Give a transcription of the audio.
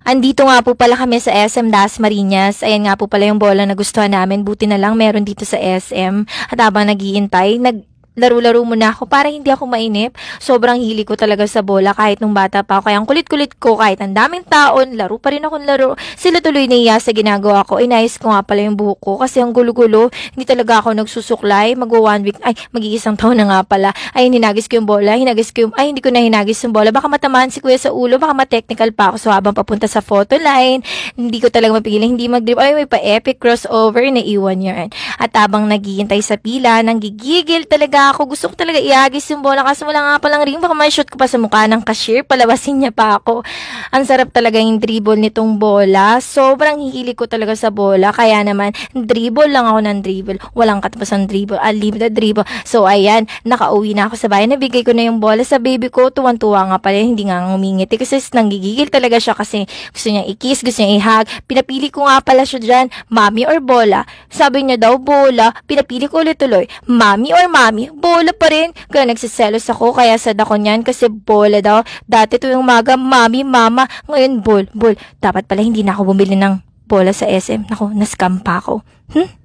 Andito nga po pala kami sa SM Das Marinas. Ayan nga po pala yung bola na gustuhan namin. Buti na lang meron dito sa SM. At habang nagiintay, nag laro-laro muna ako para hindi ako mainip. Sobrang hili ko talaga sa bola kahit nung bata pa ako. Kaya ang kulit-kulit ko kahit ang daming taon, laro pa rin akong laro. Sila tuloy naiya sa ginagawa ko. Inayos ko nga pala yung buhok ko kasi ang gulo-gulo. Hindi talaga ako nagsusuklay. Mag one week, ay mag-iisang taon na nga pala. Ay hinagis ko yung bola, hinagis ko yung, ay hindi ko na hinagis yung bola. Baka matamaan si kuya sa ulo, baka ma-technical pa ako. So habang papunta sa photo line, hindi ko talaga mapigilan, hindi mag-drip. Ay may pa-epic crossover na iwan yan. At abang naghihintay sa pila, nanggigigil talaga nabigla ako. Gusto ko talaga iagis yung bola kasi wala nga palang ring. Baka may shoot ko pa sa mukha ng cashier. Palabasin niya pa ako. Ang sarap talaga yung dribble nitong bola. Sobrang hihili ko talaga sa bola. Kaya naman, dribble lang ako ng dribble. Walang katapos ang dribble. I ah, leave dribble. So, ayan. Nakauwi na ako sa bahay. Nabigay ko na yung bola sa baby ko. Tuwan-tuwa nga pala. Hindi nga ngumingiti. Kasi nanggigigil talaga siya kasi gusto niya i-kiss, gusto niya i-hug. Pinapili ko nga pala siya dyan, mommy or bola. Sabi niya daw, bola. Pinapili ko ulit tuloy, mommy or mommy bola pa rin. Kaya nagsiselos ako, kaya sad ako niyan kasi bola daw. Dati tuwing umaga, mami, mama, ngayon bol, bol. Dapat pala hindi na ako bumili ng bola sa SM. Nako, naskam pa ako. Hmm?